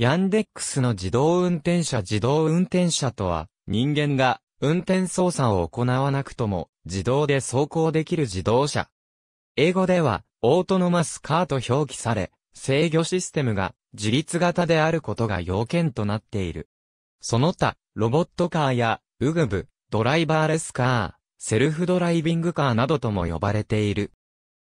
ヤンデックスの自動運転車自動運転車とは、人間が運転操作を行わなくとも自動で走行できる自動車。英語では、オートノマスカーと表記され、制御システムが自立型であることが要件となっている。その他、ロボットカーや、ウグブ、ドライバーレスカー、セルフドライビングカーなどとも呼ばれている。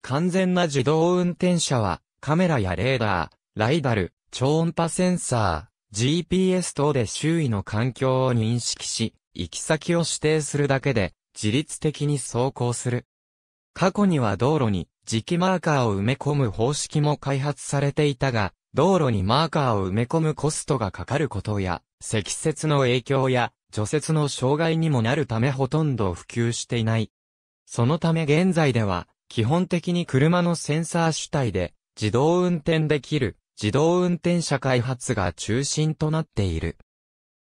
完全な自動運転車は、カメラやレーダー、ライダル、超音波センサー、GPS 等で周囲の環境を認識し、行き先を指定するだけで、自律的に走行する。過去には道路に磁気マーカーを埋め込む方式も開発されていたが、道路にマーカーを埋め込むコストがかかることや、積雪の影響や除雪の障害にもなるためほとんど普及していない。そのため現在では、基本的に車のセンサー主体で自動運転できる自動運転車開発が中心となっている。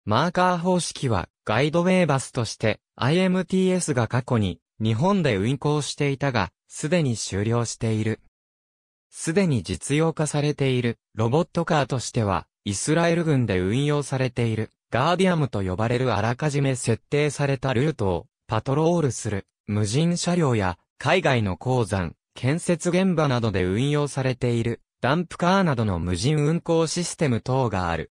マーカー方式はガイドウェイバスとして IMTS が過去に日本で運行していたが、すでに終了している。すでに実用化されているロボットカーとしては、イスラエル軍で運用されているガーディアムと呼ばれるあらかじめ設定されたルートをパトロールする無人車両や海外の鉱山、建設現場などで運用されているダンプカーなどの無人運行システム等がある。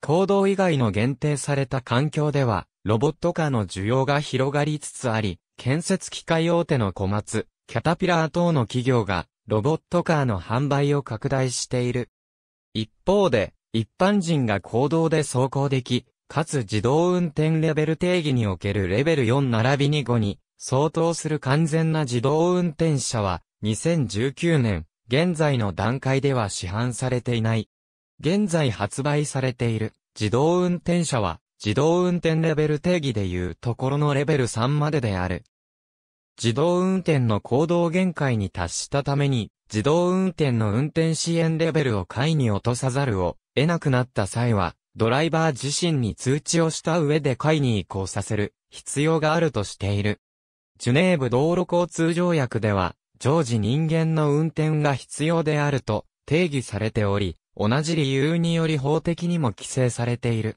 行動以外の限定された環境では、ロボットカーの需要が広がりつつあり、建設機械大手の小松、キャタピラー等の企業が、ロボットカーの販売を拡大している。一方で、一般人が行動で走行でき、かつ自動運転レベル定義におけるレベル4並びに5に相当する完全な自動運転車は、2019年、現在の段階では市販されていない。現在発売されている自動運転車は自動運転レベル定義でいうところのレベル3までである。自動運転の行動限界に達したために自動運転の運転支援レベルを下位に落とさざるを得なくなった際はドライバー自身に通知をした上で下位に移行させる必要があるとしている。ジュネーブ道路交通条約では常時人間の運転が必要であると定義されており、同じ理由により法的にも規制されている。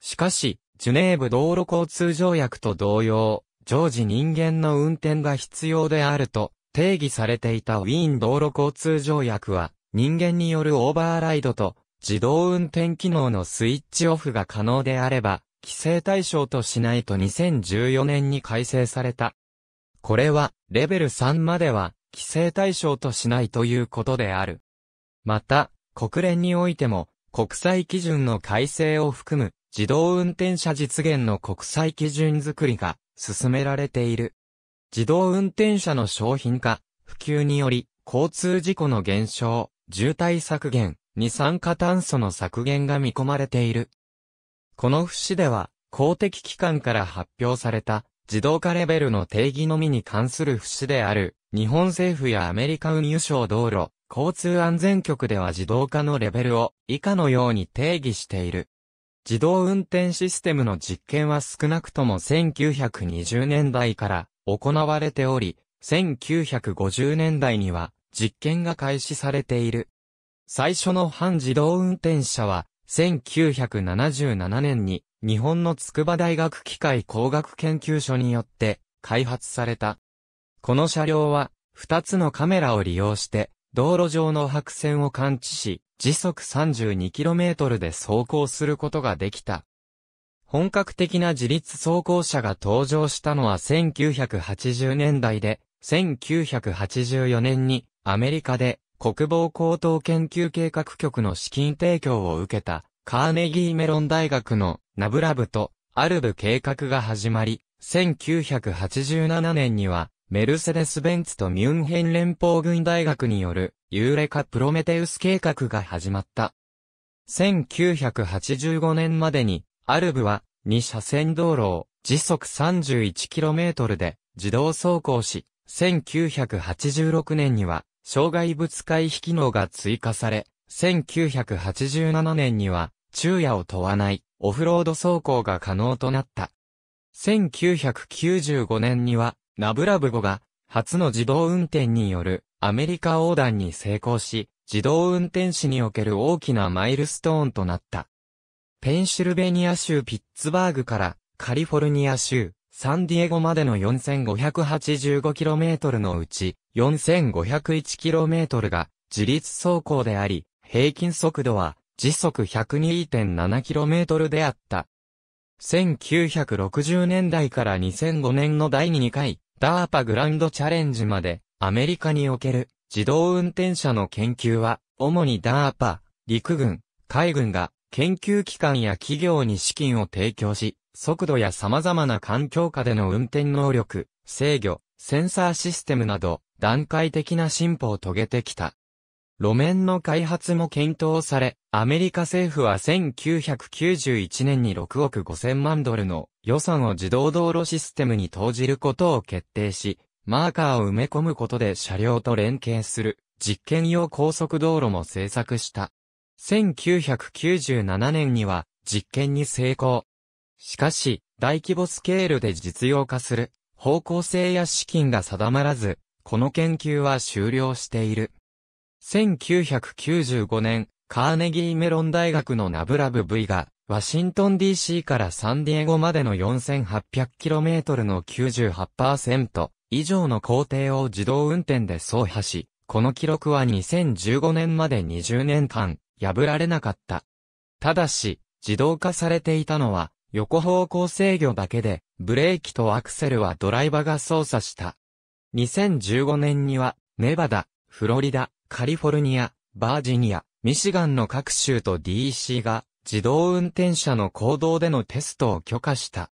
しかし、ジュネーブ道路交通条約と同様、常時人間の運転が必要であると定義されていたウィーン道路交通条約は、人間によるオーバーライドと自動運転機能のスイッチオフが可能であれば、規制対象としないと2014年に改正された。これは、レベル3までは、規制対象としないということである。また、国連においても、国際基準の改正を含む、自動運転車実現の国際基準づくりが、進められている。自動運転車の商品化、普及により、交通事故の減少、渋滞削減、二酸化炭素の削減が見込まれている。この節では、公的機関から発表された自動化レベルの定義のみに関する節である、日本政府やアメリカ運輸省道路、交通安全局では自動化のレベルを以下のように定義している。自動運転システムの実験は少なくとも1920年代から行われており、1950年代には実験が開始されている。最初の半自動運転車は1977年に日本の筑波大学機械工学研究所によって開発された。この車両は、2つのカメラを利用して、道路上の白線を感知し、時速 32km で走行することができた。本格的な自立走行車が登場したのは1980年代で、1984年にアメリカで国防高等研究計画局の資金提供を受けたカーネギーメロン大学のナブラブとアルブ計画が始まり、1987年には、メルセデス・ベンツとミュンヘン連邦軍大学による、ユーレカ・プロメテウス計画が始まった。1985年までに、アルブは、2車線道路を、時速 31km で、自動走行し、1986年には、障害物回避機能が追加され、1987年には、昼夜を問わない、オフロード走行が可能となった。1995年には、ナブラブ5が、初の自動運転によるアメリカ横断に成功し、自動運転士における大きなマイルストーンとなった。ペンシルベニア州ピッツバーグからカリフォルニア州サンディエゴまでの 4585km のうち 4501km が自立走行であり、平均速度は時速 102.7km であった。1960年代から2005年の第2回、ダーパグランドチャレンジまで、アメリカにおける自動運転車の研究は、主にダーパ、陸軍、海軍が研究機関や企業に資金を提供し、速度や様々な環境下での運転能力、制御、センサーシステムなど、段階的な進歩を遂げてきた。路面の開発も検討され、アメリカ政府は1991年に6億5000万ドルの予算を自動道路システムに投じることを決定し、マーカーを埋め込むことで車両と連携する実験用高速道路も制作した。1997年には実験に成功。しかし、大規模スケールで実用化する方向性や資金が定まらず、この研究は終了している。1995年、カーネギーメロン大学のナブラブ V が、ワシントン DC からサンディエゴまでの 4800km の98%以上の工程を自動運転で走破し、この記録は2015年まで20年間破られなかった。ただし、自動化されていたのは横方向制御だけで、ブレーキとアクセルはドライバが操作した。2015年には、ネバダ、フロリダ、カリフォルニア、バージニア、ミシガンの各州と DEC が自動運転車の行動でのテストを許可した。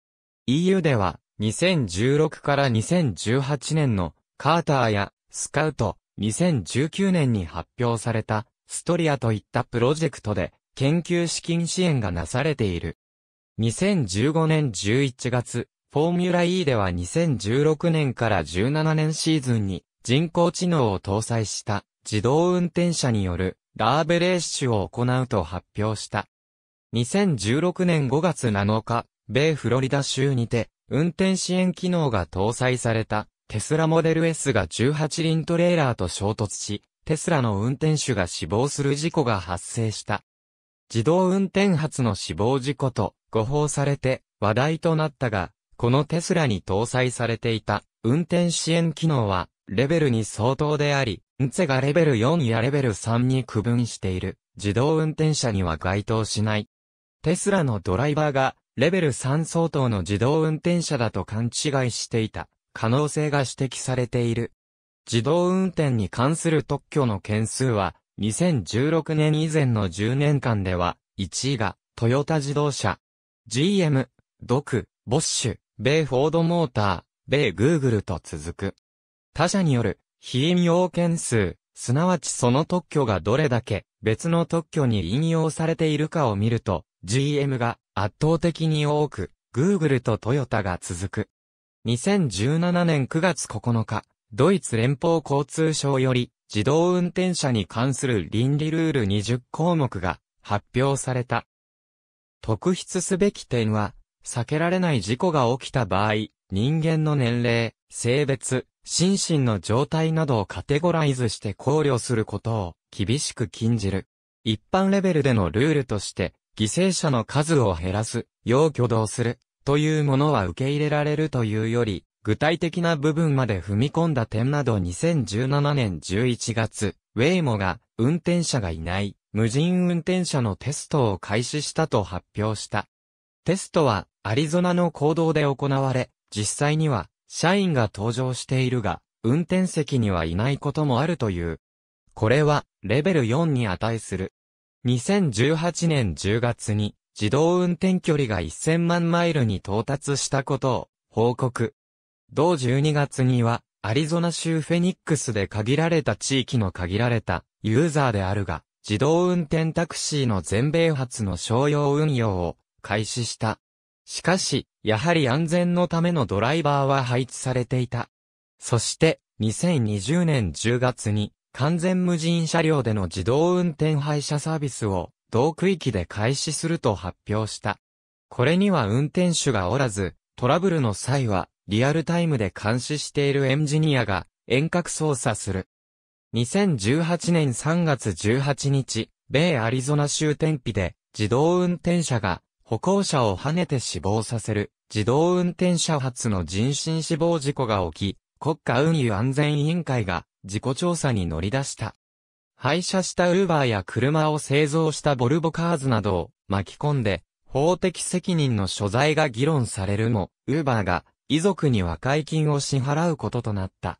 EU では2016から2018年のカーターやスカウト、2019年に発表されたストリアといったプロジェクトで研究資金支援がなされている。2015年11月、フォーミュラ E では2016年から17年シーズンに人工知能を搭載した自動運転車によるラーベレーシュを行うと発表した。2016年5月7日、米フロリダ州にて、運転支援機能が搭載された、テスラモデル S が18輪トレーラーと衝突し、テスラの運転手が死亡する事故が発生した。自動運転発の死亡事故と誤報されて話題となったが、このテスラに搭載されていた運転支援機能はレベルに相当であり、運勢がレベル4やレベル3に区分している自動運転車には該当しない。テスラのドライバーがレベル3相当の自動運転車だと勘違いしていた可能性が指摘されている。自動運転に関する特許の件数は2016年以前の10年間では1位がトヨタ自動車、GM、ドク、ボッシュ、米フォードモーター、米グーグルと続く。他社による非引用件数、すなわちその特許がどれだけ別の特許に引用されているかを見ると、GM が圧倒的に多く、Google とトヨタが続く。2017年9月9日、ドイツ連邦交通省より自動運転車に関する倫理ルール20項目が発表された。特筆すべき点は、避けられない事故が起きた場合、人間の年齢、性別、心身の状態などをカテゴライズして考慮することを厳しく禁じる。一般レベルでのルールとして、犠牲者の数を減らす、要挙動する、というものは受け入れられるというより、具体的な部分まで踏み込んだ点など2017年11月、ウェイモが運転者がいない無人運転者のテストを開始したと発表した。テストはアリゾナの行動で行われ、実際には社員が登場しているが、運転席にはいないこともあるという。これは、レベル4に値する。2018年10月に、自動運転距離が1000万マイルに到達したことを、報告。同12月には、アリゾナ州フェニックスで限られた地域の限られたユーザーであるが、自動運転タクシーの全米初の商用運用を開始した。しかし、やはり安全のためのドライバーは配置されていた。そして、2020年10月に、完全無人車両での自動運転配車サービスを、同区域で開始すると発表した。これには運転手がおらず、トラブルの際は、リアルタイムで監視しているエンジニアが、遠隔操作する。2018年3月18日、米アリゾナ州天日で、自動運転車が歩行者を跳ねて死亡させる、自動運転車発の人身死亡事故が起き、国家運輸安全委員会が事故調査に乗り出した。廃車したウーバーや車を製造したボルボカーズなどを巻き込んで、法的責任の所在が議論されるも、ウーバーが遺族に和解金を支払うこととなった。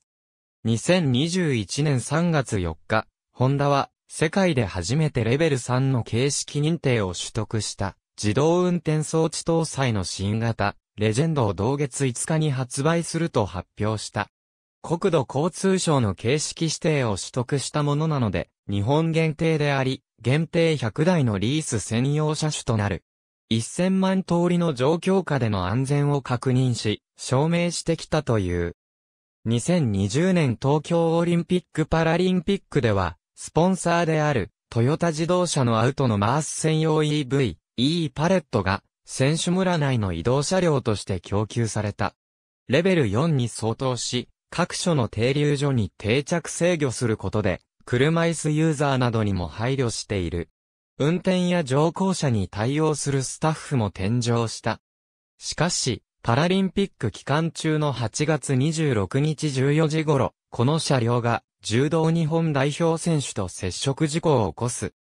2021年3月4日、ホンダは世界で初めてレベル3の形式認定を取得した。自動運転装置搭載の新型、レジェンドを同月5日に発売すると発表した。国土交通省の形式指定を取得したものなので、日本限定であり、限定100台のリース専用車種となる。1000万通りの状況下での安全を確認し、証明してきたという。2020年東京オリンピック・パラリンピックでは、スポンサーである、トヨタ自動車のアウトのマース専用 EV、E パレットが選手村内の移動車両として供給された。レベル4に相当し、各所の停留所に定着制御することで、車椅子ユーザーなどにも配慮している。運転や乗降者に対応するスタッフも添乗した。しかし、パラリンピック期間中の8月26日14時頃、この車両が柔道日本代表選手と接触事故を起こす。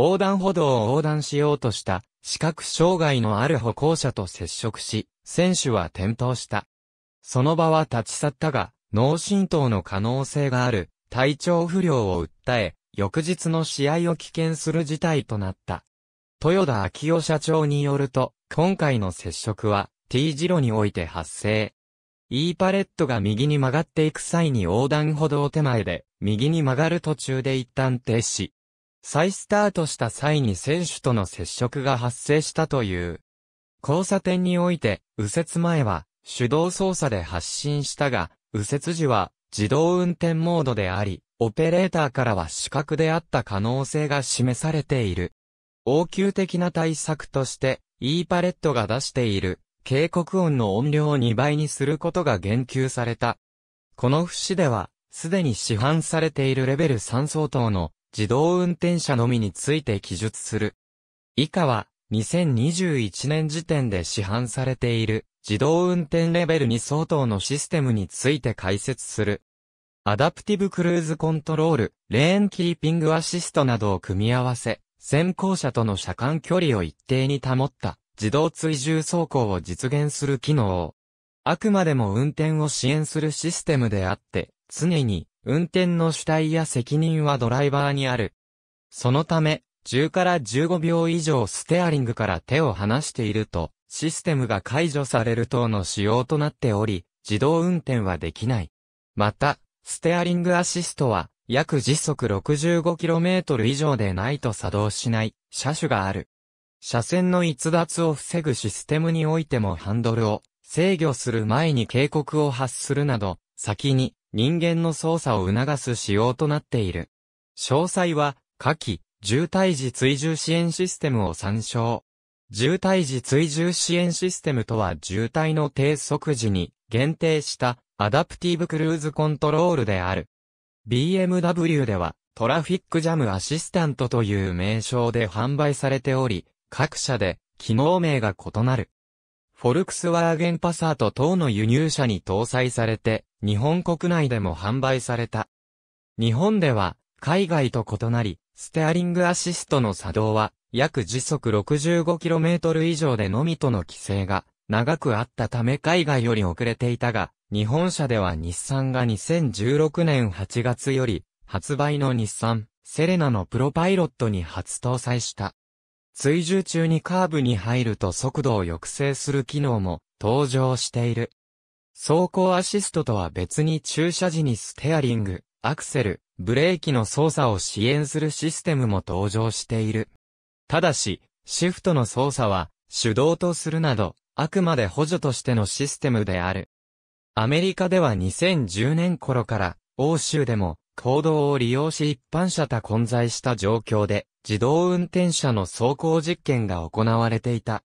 横断歩道を横断しようとした視覚障害のある歩行者と接触し、選手は転倒した。その場は立ち去ったが、脳震盪の可能性がある体調不良を訴え、翌日の試合を棄権する事態となった。豊田昭夫社長によると、今回の接触は T 字路において発生。E パレットが右に曲がっていく際に横断歩道手前で、右に曲がる途中で一旦停止。再スタートした際に選手との接触が発生したという。交差点において、右折前は手動操作で発進したが、右折時は自動運転モードであり、オペレーターからは視覚であった可能性が示されている。応急的な対策として、E パレットが出している警告音の音量を2倍にすることが言及された。この節では、すでに市販されているレベル3相当の自動運転車のみについて記述する。以下は、2021年時点で市販されている自動運転レベル2相当のシステムについて解説する。アダプティブクルーズコントロール、レーンキーピングアシストなどを組み合わせ、先行車との車間距離を一定に保った自動追従走行を実現する機能を、あくまでも運転を支援するシステムであって、常に運転の主体や責任はドライバーにある。そのため、10から15秒以上ステアリングから手を離していると、システムが解除される等の仕様となっており、自動運転はできない。また、ステアリングアシストは、約時速 65km 以上でないと作動しない車種がある。車線の逸脱を防ぐシステムにおいてもハンドルを制御する前に警告を発するなど、先に人間の操作を促す仕様となっている。詳細は、下記、渋滞時追従支援システムを参照。渋滞時追従支援システムとは渋滞の低速時に限定したアダプティブクルーズコントロールである。BMW ではトラフィックジャムアシスタントという名称で販売されており、各社で機能名が異なる。フォルクスワーゲンパサート等の輸入車に搭載されて、日本国内でも販売された。日本では、海外と異なり、ステアリングアシストの作動は、約時速 65km 以上でのみとの規制が、長くあったため海外より遅れていたが、日本車では日産が2016年8月より、発売の日産、セレナのプロパイロットに初搭載した。追従中にカーブに入ると速度を抑制する機能も登場している。走行アシストとは別に駐車時にステアリング、アクセル、ブレーキの操作を支援するシステムも登場している。ただし、シフトの操作は手動とするなど、あくまで補助としてのシステムである。アメリカでは2010年頃から、欧州でも、行動を利用し一般車と混在した状況で、自動運転車の走行実験が行われていた。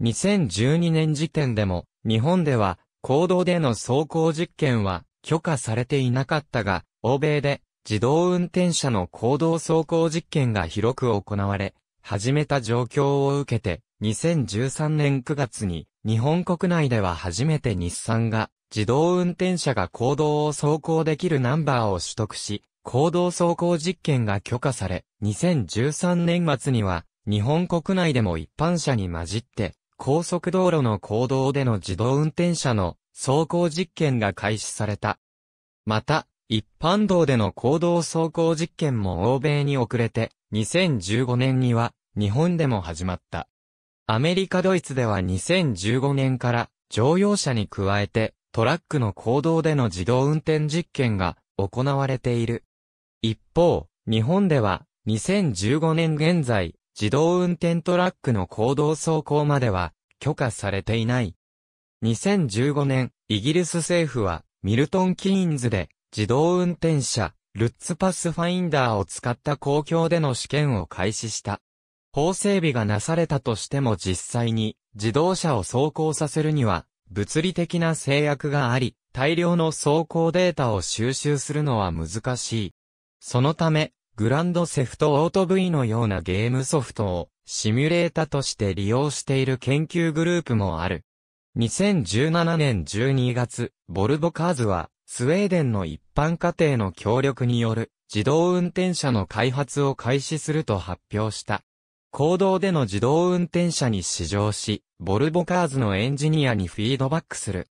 2012年時点でも、日本では、公道での走行実験は許可されていなかったが、欧米で自動運転車の公道走行実験が広く行われ、始めた状況を受けて、2013年9月に、日本国内では初めて日産が、自動運転車が公道を走行できるナンバーを取得し、行動走行実験が許可され、2013年末には、日本国内でも一般車に混じって、高速道路の公道での自動運転車の走行実験が開始された。また、一般道での公道走行実験も欧米に遅れて、2015年には日本でも始まった。アメリカドイツでは2015年から乗用車に加えてトラックの公道での自動運転実験が行われている。一方、日本では、2015年現在、自動運転トラックの行動走行までは、許可されていない。2015年、イギリス政府は、ミルトン・キーンズで、自動運転車、ルッツパスファインダーを使った公共での試験を開始した。法整備がなされたとしても実際に、自動車を走行させるには、物理的な制約があり、大量の走行データを収集するのは難しい。そのため、グランドセフトオート V のようなゲームソフトをシミュレータとして利用している研究グループもある。2017年12月、ボルボカーズはスウェーデンの一般家庭の協力による自動運転車の開発を開始すると発表した。行動での自動運転車に試乗し、ボルボカーズのエンジニアにフィードバックする。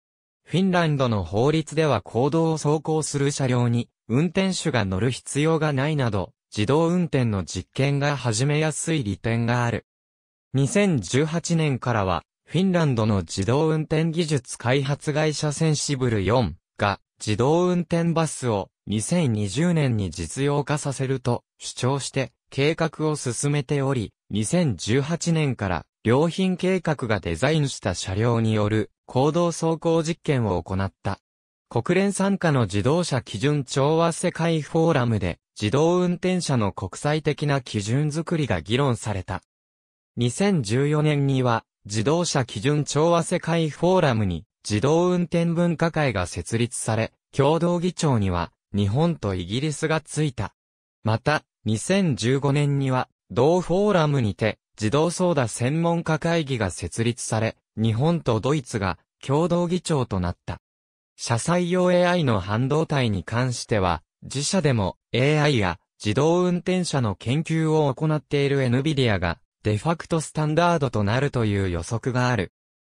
フィンランドの法律では公道を走行する車両に運転手が乗る必要がないなど、自動運転の実験が始めやすい利点がある。2018年からは、フィンランドの自動運転技術開発会社センシブル4が自動運転バスを2020年に実用化させると主張して計画を進めており、2018年から良品計画がデザインした車両による行動走行実験を行った。国連参加の自動車基準調和世界フォーラムで自動運転車の国際的な基準づくりが議論された。2014年には自動車基準調和世界フォーラムに自動運転分科会が設立され、共同議長には日本とイギリスがついた。また、2015年には同フォーラムにて自動操舵専門家会議が設立され、日本とドイツが共同議長となった。車載用 AI の半導体に関しては、自社でも AI や自動運転車の研究を行っている NVIDIA がデファクトスタンダードとなるという予測がある。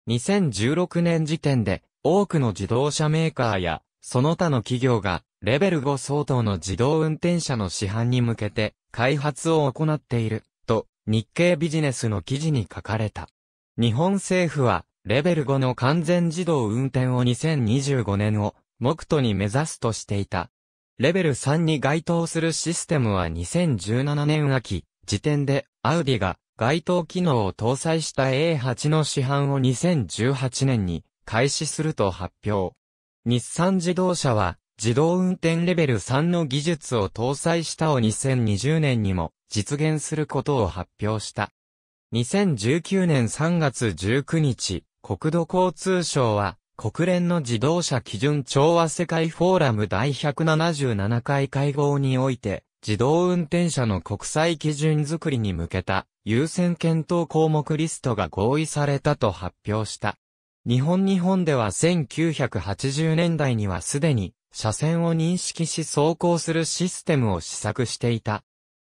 2016年時点で多くの自動車メーカーやその他の企業がレベル5相当の自動運転車の市販に向けて開発を行っていると日経ビジネスの記事に書かれた。日本政府は、レベル5の完全自動運転を2025年を、目途に目指すとしていた。レベル3に該当するシステムは2017年秋、時点で、アウディが、該当機能を搭載した A8 の市販を2018年に、開始すると発表。日産自動車は、自動運転レベル3の技術を搭載したを2020年にも実現することを発表した。2019年3月19日、国土交通省は、国連の自動車基準調和世界フォーラム第177回会合において、自動運転車の国際基準づくりに向けた優先検討項目リストが合意されたと発表した。日本日本では1980年代にはすでに車線を認識し走行するシステムを試作していた。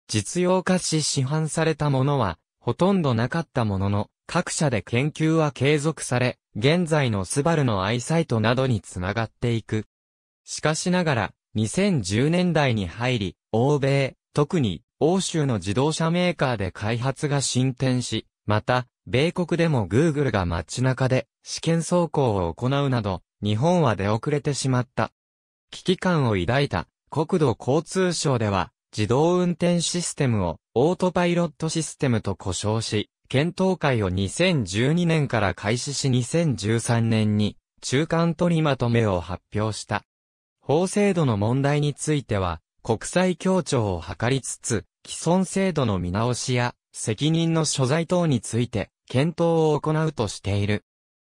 実用化し市販されたものはほとんどなかったものの、各社で研究は継続され、現在のスバルのアイサイトなどにつながっていく。しかしながら、2010年代に入り、欧米、特に欧州の自動車メーカーで開発が進展し、また、米国でも Google が街中で試験走行を行うなど、日本は出遅れてしまった。危機感を抱いた国土交通省では、自動運転システムをオートパイロットシステムと呼称し、検討会を2012年から開始し2013年に中間取りまとめを発表した。法制度の問題については、国際協調を図りつつ、既存制度の見直しや、責任の所在等について、検討を行うとしている。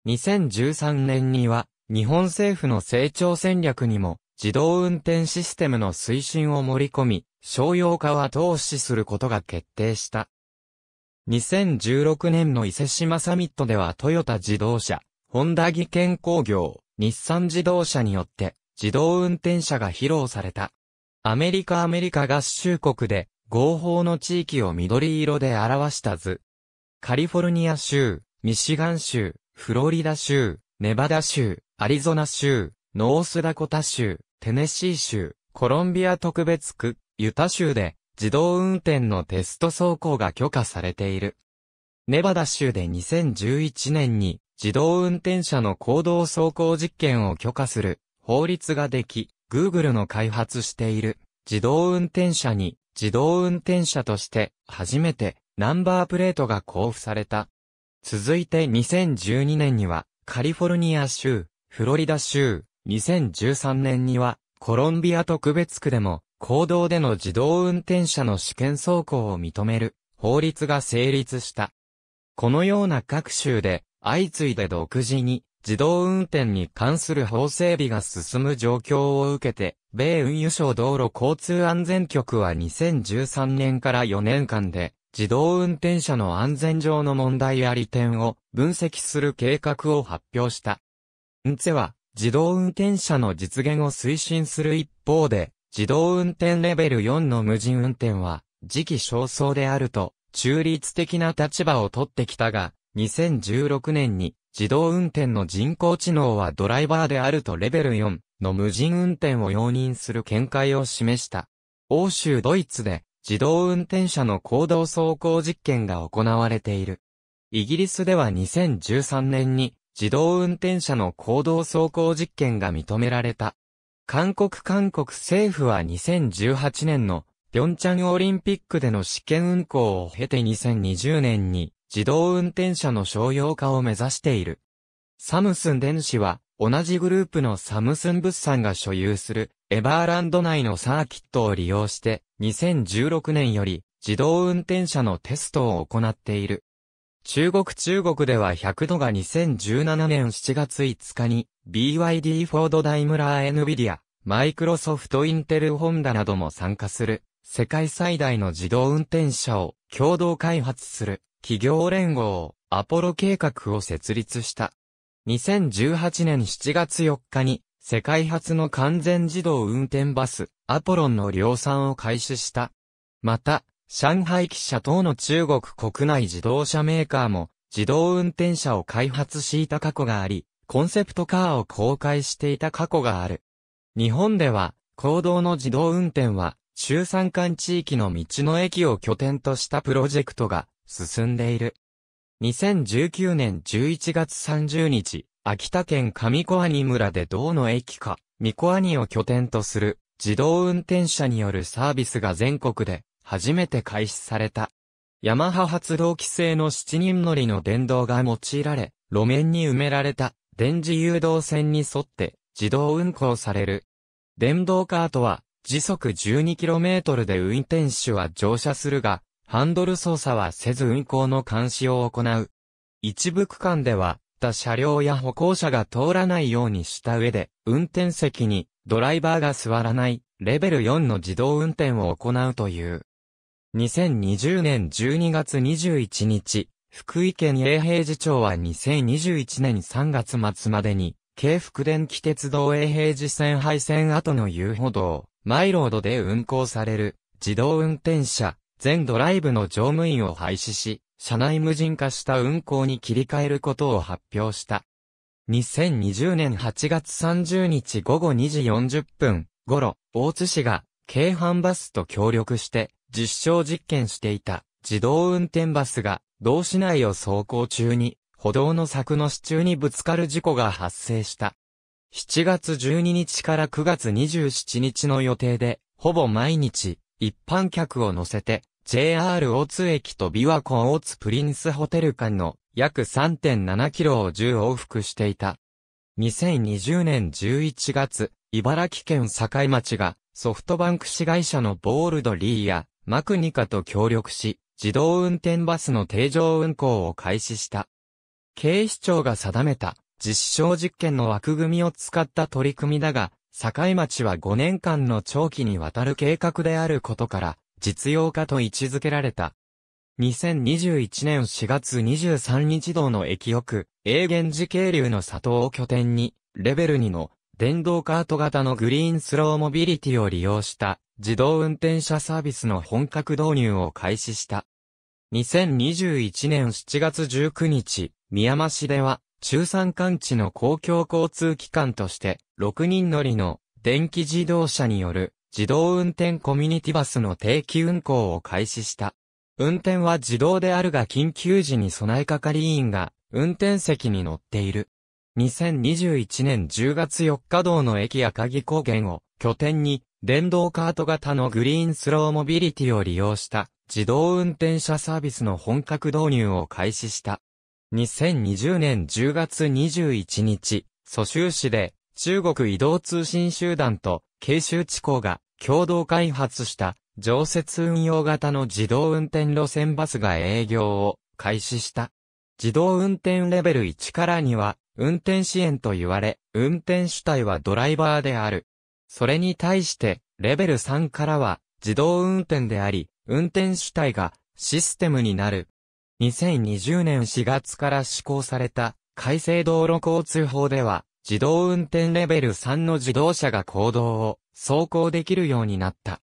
2013年には、日本政府の成長戦略にも、自動運転システムの推進を盛り込み、商用化は投資することが決定した。2016年の伊勢島サミットではトヨタ自動車、ホンダ技研工業、日産自動車によって自動運転車が披露された。アメリカアメリカ合衆国で合法の地域を緑色で表した図。カリフォルニア州、ミシガン州、フロリダ州、ネバダ州、アリゾナ州、ノースダコタ州、テネシー州、コロンビア特別区、ユタ州で自動運転のテスト走行が許可されている。ネバダ州で2011年に自動運転車の行動走行実験を許可する法律ができ、Google の開発している自動運転車に自動運転車として初めてナンバープレートが交付された。続いて2012年にはカリフォルニア州、フロリダ州、2013年にはコロンビア特別区でも公道での自動運転車の試験走行を認める法律が成立した。このような各州で相次いで独自に自動運転に関する法整備が進む状況を受けて、米運輸省道路交通安全局は2013年から4年間で、自動運転車の安全上の問題や利点を分析する計画を発表した。運ツは、自動運転車の実現を推進する一方で、自動運転レベル4の無人運転は、時期尚早であると、中立的な立場を取ってきたが、2016年に、自動運転の人工知能はドライバーであるとレベル4の無人運転を容認する見解を示した。欧州ドイツで、自動運転車の行動走行実験が行われている。イギリスでは2013年に、自動運転車の行動走行実験が認められた。韓国韓国政府は2018年の平昌オリンピックでの試験運行を経て2020年に自動運転車の商用化を目指している。サムスン電子は同じグループのサムスン物産が所有するエバーランド内のサーキットを利用して2016年より自動運転車のテストを行っている。中国中国では100度が2017年7月5日に BYD フォードダイムラー NVIDIA、マイクロソフトインテルホンダなども参加する、世界最大の自動運転車を共同開発する企業連合、アポロ計画を設立した。2018年7月4日に、世界初の完全自動運転バス、アポロンの量産を開始した。また、上海汽車等の中国国内自動車メーカーも、自動運転車を開発していた過去があり、コンセプトカーを公開していた過去がある。日本では、公道の自動運転は、中山間地域の道の駅を拠点としたプロジェクトが進んでいる。2019年11月30日、秋田県上小兄村で道の駅か、三小兄を拠点とする自動運転車によるサービスが全国で初めて開始された。ヤマハ発動機製の7人乗りの電動が用いられ、路面に埋められた電磁誘導線に沿って自動運行される。電動カートは時速 12km で運転手は乗車するが、ハンドル操作はせず運行の監視を行う。一部区間では、他車両や歩行者が通らないようにした上で、運転席にドライバーが座らない、レベル4の自動運転を行うという。2020年12月21日、福井県永平寺町は2021年3月末までに、京福電気鉄道永平寺線廃線後の遊歩道、マイロードで運行される、自動運転車、全ドライブの乗務員を廃止し、車内無人化した運行に切り替えることを発表した。2020年8月30日午後2時40分頃、大津市が、京阪バスと協力して、実証実験していた、自動運転バスが、道市内を走行中に、歩道の柵の支柱にぶつかる事故が発生した。7月12日から9月27日の予定で、ほぼ毎日、一般客を乗せて、JR 大津駅と琵琶湖大津プリンスホテル間の約3.7キロを10往復していた。2020年11月、茨城県境町がソフトバンク市会社のボールドリーやマクニカと協力し、自動運転バスの定常運行を開始した。警視庁が定めた実証実験の枠組みを使った取り組みだが、境町は5年間の長期にわたる計画であることから、実用化と位置づけられた。2021年4月23日道の駅奥、永源寺渓流の里を拠点に、レベル2の電動カート型のグリーンスローモビリティを利用した自動運転車サービスの本格導入を開始した。2021年7月19日、宮山市では中山間地の公共交通機関として6人乗りの電気自動車による自動運転コミュニティバスの定期運行を開始した。運転は自動であるが緊急時に備え係員が運転席に乗っている。2021年10月4日道の駅赤鍵高原を拠点に電動カート型のグリーンスローモビリティを利用した自動運転車サービスの本格導入を開始した。2020年10月21日、蘇州市で中国移動通信集団と慶州地方が共同開発した常設運用型の自動運転路線バスが営業を開始した。自動運転レベル1から2は運転支援と言われ、運転主体はドライバーである。それに対して、レベル3からは自動運転であり、運転主体がシステムになる。2020年4月から施行された改正道路交通法では、自動運転レベル3の自動車が行動を走行できるようになった。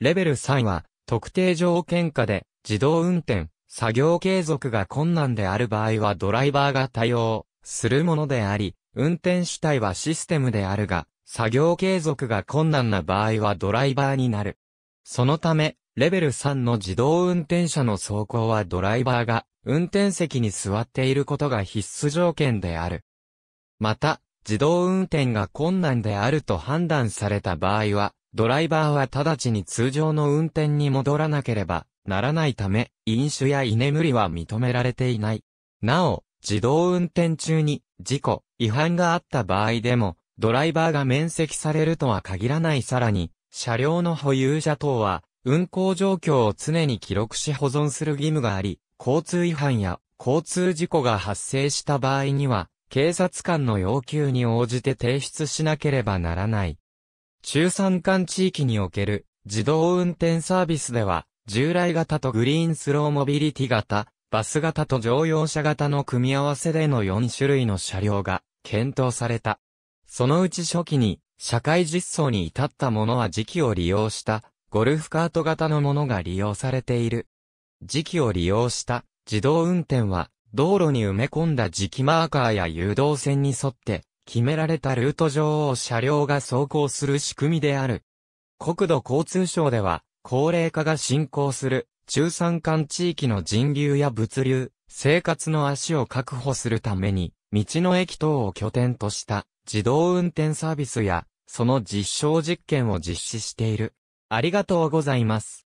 レベル3は特定条件下で自動運転、作業継続が困難である場合はドライバーが対応するものであり、運転主体はシステムであるが、作業継続が困難な場合はドライバーになる。そのため、レベル3の自動運転車の走行はドライバーが運転席に座っていることが必須条件である。また、自動運転が困難であると判断された場合は、ドライバーは直ちに通常の運転に戻らなければならないため、飲酒や居眠りは認められていない。なお、自動運転中に事故、違反があった場合でも、ドライバーが免責されるとは限らないさらに、車両の保有者等は、運行状況を常に記録し保存する義務があり、交通違反や交通事故が発生した場合には、警察官の要求に応じて提出しなければならない。中山間地域における自動運転サービスでは、従来型とグリーンスローモビリティ型、バス型と乗用車型の組み合わせでの4種類の車両が検討された。そのうち初期に社会実装に至ったものは時期を利用したゴルフカート型のものが利用されている。時期を利用した自動運転は道路に埋め込んだ磁気マーカーや誘導線に沿って決められたルート上を車両が走行する仕組みである。国土交通省では高齢化が進行する中山間地域の人流や物流、生活の足を確保するために、道の駅等を拠点とした自動運転サービスや、その実証実験を実施している。ありがとうございます。